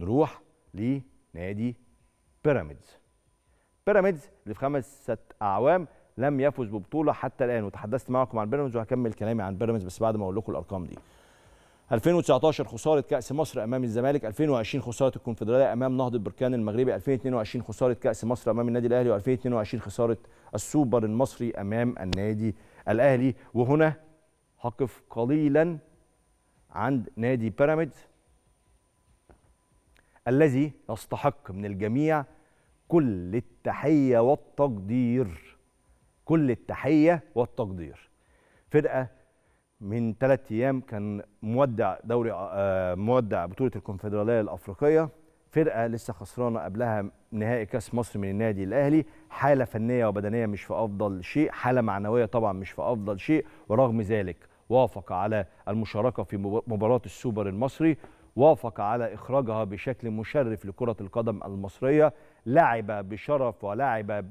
نروح لنادي بيراميدز بيراميدز اللي في خمسة أعوام لم يفز ببطولة حتى الآن وتحدثت معكم عن بيراميدز وهكمل كلامي عن بيراميدز بس بعد ما أقول لكم الأرقام دي 2019 خسارة كأس مصر أمام الزمالك 2020 خسارة الكونفدرالية أمام نهضة بركان المغربي 2022 خسارة كأس مصر أمام النادي الأهلي و2022 خسارة السوبر المصري أمام النادي الأهلي وهنا هقف قليلا عند نادي بيراميدز الذي يستحق من الجميع كل التحية والتقدير كل التحية والتقدير فرقة من ثلاث أيام كان مودع دوري آه، مودع بطولة الكونفدرالية الأفريقية فرقة لسه خسرانة قبلها نهائي كأس مصر من النادي الأهلي حالة فنية وبدنية مش في أفضل شيء حالة معنوية طبعا مش في أفضل شيء ورغم ذلك وافق على المشاركة في مباراة السوبر المصري وافق على إخراجها بشكل مشرف لكرة القدم المصرية لعب بشرف ولعب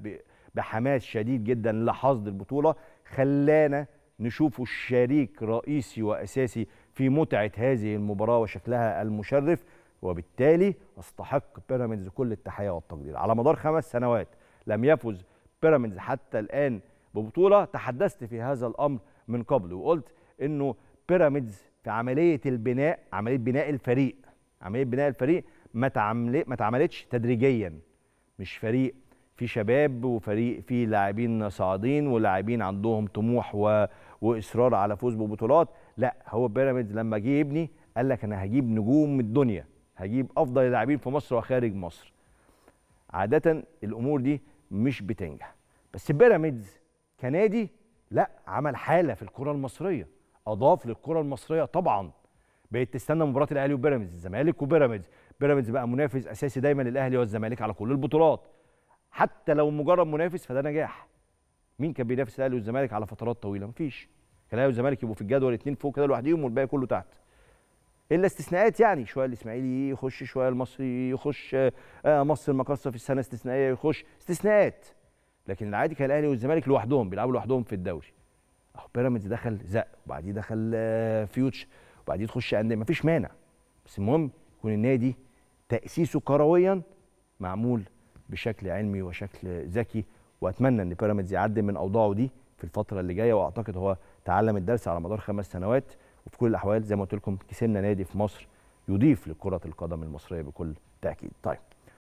بحماس شديد جدا لحصد البطولة خلانا نشوفه الشريك رئيسي وأساسي في متعة هذه المباراة وشكلها المشرف وبالتالي استحق بيراميدز كل التحية والتقدير على مدار خمس سنوات لم يفز بيراميدز حتى الآن ببطولة تحدثت في هذا الأمر من قبل وقلت أنه بيراميدز في عمليه البناء عمليه بناء الفريق عمليه بناء الفريق ما ما اتعملتش تدريجيا مش فريق في شباب وفريق في لاعبين صاعدين ولاعبين عندهم طموح و... واصرار على فوز ببطولات لا هو بيراميدز لما جه يبني قال لك انا هجيب نجوم الدنيا هجيب افضل اللاعبين في مصر وخارج مصر عاده الامور دي مش بتنجح بس بيراميدز كنادي لا عمل حاله في الكره المصريه اضاف للكره المصريه طبعا بقت تستنى مباراه الاهلي وبيراميدز الزمالك وبيراميدز بيراميدز بقى منافس اساسي دايما للاهلي والزمالك على كل البطولات حتى لو مجرد منافس فده نجاح مين كان بينافس الاهلي والزمالك على فترات طويله مفيش كان الاهلي والزمالك يبقوا في الجدول اتنين فوق كده لوحديهم والباقي كله تحت الا استثناءات يعني شويه الاسماعيلي يخش شويه المصري يخش آه، مصر المقاصه في السنه استثنائيه يخش استثناءات لكن العادي كان الاهلي والزمالك لوحدهم بيلعبوا لوحدهم في الدوري اهو بيراميدز دخل زق وبعديه دخل آه، فيوتش وبعديه تخش انديه مفيش مانع بس المهم يكون النادي تاسيسه كرويا معمول بشكل علمي وشكل ذكي واتمنى ان بيراميدز يعدي من اوضاعه دي في الفتره اللي جايه واعتقد هو تعلم الدرس على مدار خمس سنوات وفي كل الاحوال زي ما قلت لكم كسبنا نادي في مصر يضيف لكره القدم المصريه بكل تاكيد طيب